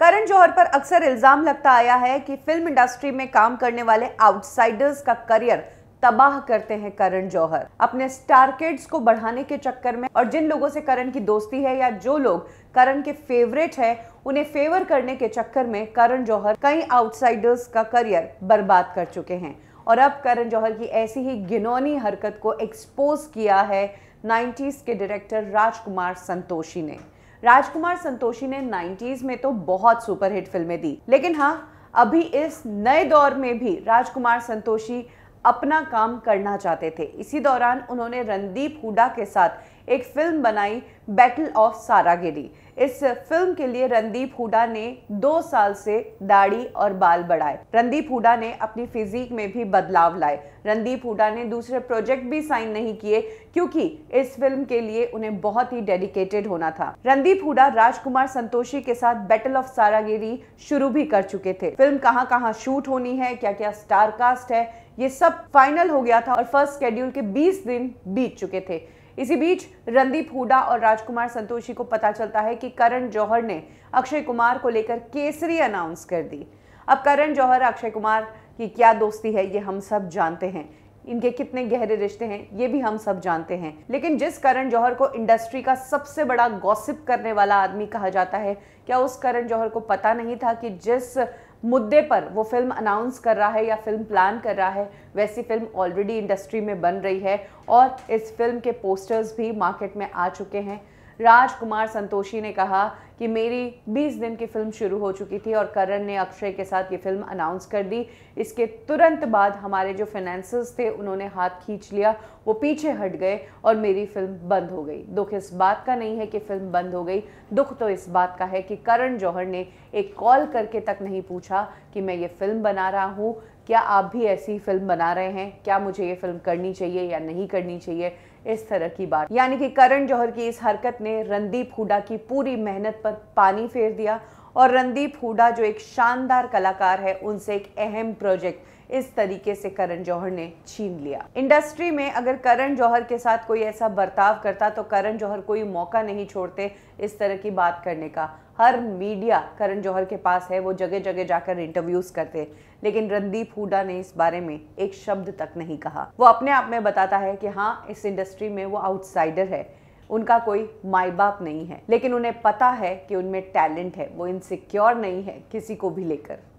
करण जौहर पर अक्सर इल्ज़ाम लगता आया है कि फिल्म इंडस्ट्री में काम करने वाले आउटसाइडर्स का करियर तबाह करते हैं करण जौहर अपने स्टार किड्स को बढ़ाने के चक्कर में और जिन लोगों से करण की दोस्ती है या जो लोग करण के फेवरेट हैं उन्हें फेवर करने के चक्कर में करण जौहर कई आउटसाइडर्स का करियर बर्बाद कर चुके हैं और अब करण जौहर की ऐसी ही गिनौनी हरकत को एक्सपोज किया है नाइन्टीज़ के डायरेक्टर राजकुमार संतोषी ने राजकुमार संतोषी ने 90s में तो बहुत सुपरहिट फिल्में दी लेकिन हाँ अभी इस नए दौर में भी राजकुमार संतोषी अपना काम करना चाहते थे इसी दौरान उन्होंने रणदीप हुडा के साथ एक फिल्म बनाई बैटल ऑफ सारागिरी इस फिल्म के लिए रणदीप हुडा ने दो साल से दाढ़ी और बाल बढ़ाए रणदीप हुडा ने अपनी फिजिक में भी बदलाव लाए रणदीप हुडा ने दूसरे प्रोजेक्ट भी साइन नहीं किए क्योंकि इस फिल्म के लिए उन्हें बहुत ही डेडिकेटेड होना था रणदीप हुडा राजकुमार संतोषी के साथ बैटल ऑफ सारागिरी शुरू भी कर चुके थे फिल्म कहाँ कहाँ शूट होनी है क्या क्या स्टार कास्ट है ये सब फाइनल हो गया था और फर्स्ट स्केड्यूल के 20 दिन बीत चुके थे इसी बीच रणदीप हुडा और राजकुमार संतोषी को पता चलता है कि करण जौहर ने अक्षय कुमार को लेकर केसरी अनाउंस कर दी अब करण जौहर अक्षय कुमार की क्या दोस्ती है ये हम सब जानते हैं इनके कितने गहरे रिश्ते हैं ये भी हम सब जानते हैं लेकिन जिस करण जौहर को इंडस्ट्री का सबसे बड़ा गॉसिप करने वाला आदमी कहा जाता है क्या उस करण जौहर को पता नहीं था कि जिस मुद्दे पर वो फिल्म अनाउंस कर रहा है या फिल्म प्लान कर रहा है वैसी फिल्म ऑलरेडी इंडस्ट्री में बन रही है और इस फिल्म के पोस्टर्स भी मार्केट में आ चुके हैं राजकुमार संतोषी ने कहा कि मेरी 20 दिन की फिल्म शुरू हो चुकी थी और करण ने अक्षय के साथ ये फिल्म अनाउंस कर दी इसके तुरंत बाद हमारे जो फाइनेंसर्स थे उन्होंने हाथ खींच लिया वो पीछे हट गए और मेरी फिल्म बंद हो गई दुख इस बात का नहीं है कि फिल्म बंद हो गई दुख तो इस बात का है कि करण जौहर ने एक कॉल करके तक नहीं पूछा कि मैं ये फिल्म बना रहा हूँ क्या आप भी ऐसी फिल्म बना रहे हैं क्या मुझे ये फिल्म करनी चाहिए या नहीं करनी चाहिए इस तरह की बात यानी कि करण जौहर की इस हरकत ने रणदीप हुडा की पूरी मेहनत पर पानी फेर दिया और रणदीप हुडा जो एक शानदार कलाकार है उनसे एक अहम प्रोजेक्ट इस तरीके से करण जौहर ने छीन लिया इंडस्ट्री में अगर करण जौहर के साथ कोई ऐसा बर्ताव करता तो करण जौहर कोई मौका नहीं छोड़ते इस तरह की बात करने का हर मीडिया करण जौहर के पास है वो जगह जगह जाकर इंटरव्यूज करते लेकिन रणदीप हुडा ने इस बारे में एक शब्द तक नहीं कहा वो अपने आप में बताता है कि हाँ इस इंडस्ट्री में वो आउटसाइडर है उनका कोई माए बाप नहीं है लेकिन उन्हें पता है कि उनमें टैलेंट है वो इनसिक्योर नहीं है किसी को भी लेकर